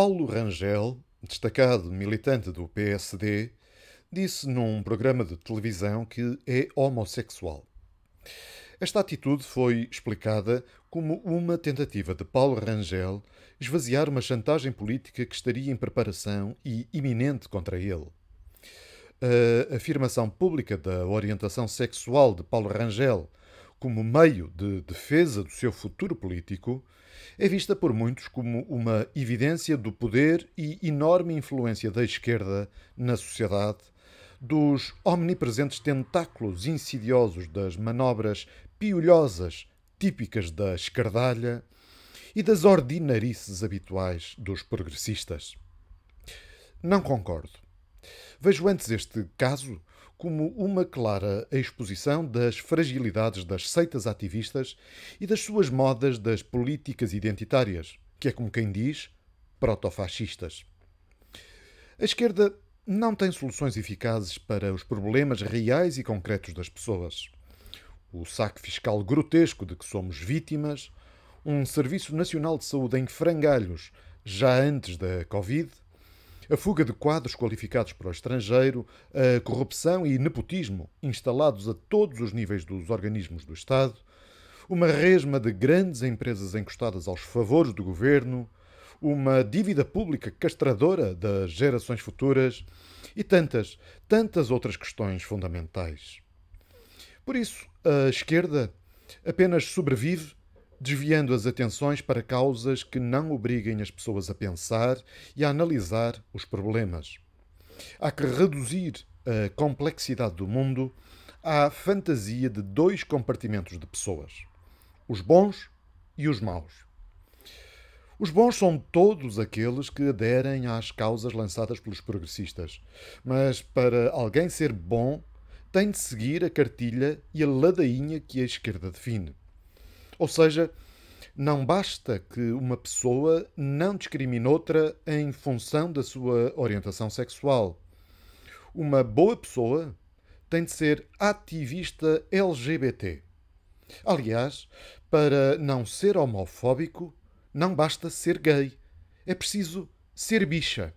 Paulo Rangel, destacado militante do PSD, disse num programa de televisão que é homossexual. Esta atitude foi explicada como uma tentativa de Paulo Rangel esvaziar uma chantagem política que estaria em preparação e iminente contra ele. A afirmação pública da orientação sexual de Paulo Rangel como meio de defesa do seu futuro político, é vista por muitos como uma evidência do poder e enorme influência da esquerda na sociedade, dos omnipresentes tentáculos insidiosos das manobras piolhosas típicas da escardalha e das ordinarices habituais dos progressistas. Não concordo. Vejo antes este caso como uma clara exposição das fragilidades das seitas ativistas e das suas modas das políticas identitárias, que é como quem diz, protofascistas. A esquerda não tem soluções eficazes para os problemas reais e concretos das pessoas. O saque fiscal grotesco de que somos vítimas, um Serviço Nacional de Saúde em frangalhos já antes da Covid, a fuga de quadros qualificados para o estrangeiro, a corrupção e nepotismo instalados a todos os níveis dos organismos do Estado, uma resma de grandes empresas encostadas aos favores do governo, uma dívida pública castradora das gerações futuras e tantas, tantas outras questões fundamentais. Por isso, a esquerda apenas sobrevive desviando as atenções para causas que não obriguem as pessoas a pensar e a analisar os problemas. Há que reduzir a complexidade do mundo à fantasia de dois compartimentos de pessoas: os bons e os maus. Os bons são todos aqueles que aderem às causas lançadas pelos progressistas, mas para alguém ser bom, tem de seguir a cartilha e a ladainha que a esquerda define. Ou seja, não basta que uma pessoa não discrimine outra em função da sua orientação sexual. Uma boa pessoa tem de ser ativista LGBT. Aliás, para não ser homofóbico, não basta ser gay, é preciso ser bicha.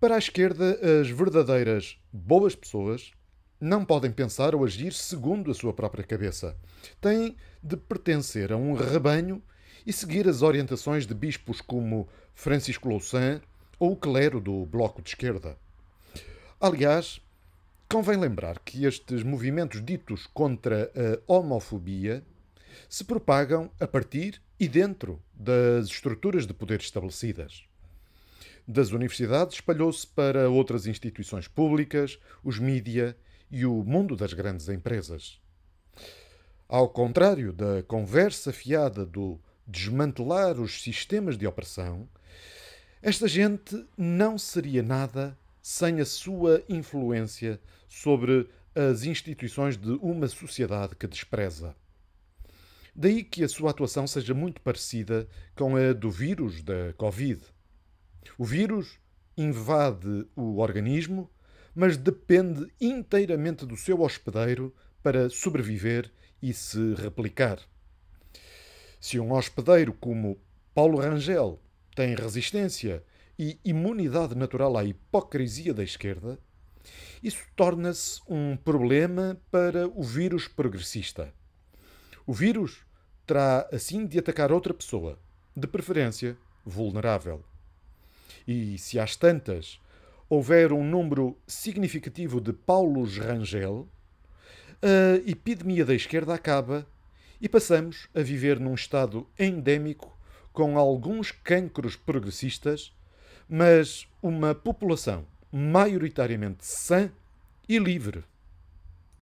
Para a esquerda, as verdadeiras boas pessoas não podem pensar ou agir segundo a sua própria cabeça. Têm de pertencer a um rebanho e seguir as orientações de bispos como Francisco Louçã ou o clero do Bloco de Esquerda. Aliás, convém lembrar que estes movimentos ditos contra a homofobia se propagam a partir e dentro das estruturas de poder estabelecidas. Das universidades espalhou-se para outras instituições públicas, os mídia e o mundo das grandes empresas. Ao contrário da conversa fiada do desmantelar os sistemas de opressão, esta gente não seria nada sem a sua influência sobre as instituições de uma sociedade que despreza. Daí que a sua atuação seja muito parecida com a do vírus da Covid. O vírus invade o organismo mas depende inteiramente do seu hospedeiro para sobreviver e se replicar. Se um hospedeiro como Paulo Rangel tem resistência e imunidade natural à hipocrisia da esquerda, isso torna-se um problema para o vírus progressista. O vírus terá assim de atacar outra pessoa, de preferência vulnerável. E se às tantas houver um número significativo de Paulos Rangel, a eh, epidemia da esquerda acaba e passamos a viver num estado endémico com alguns cancros progressistas, mas uma população maioritariamente sã e livre.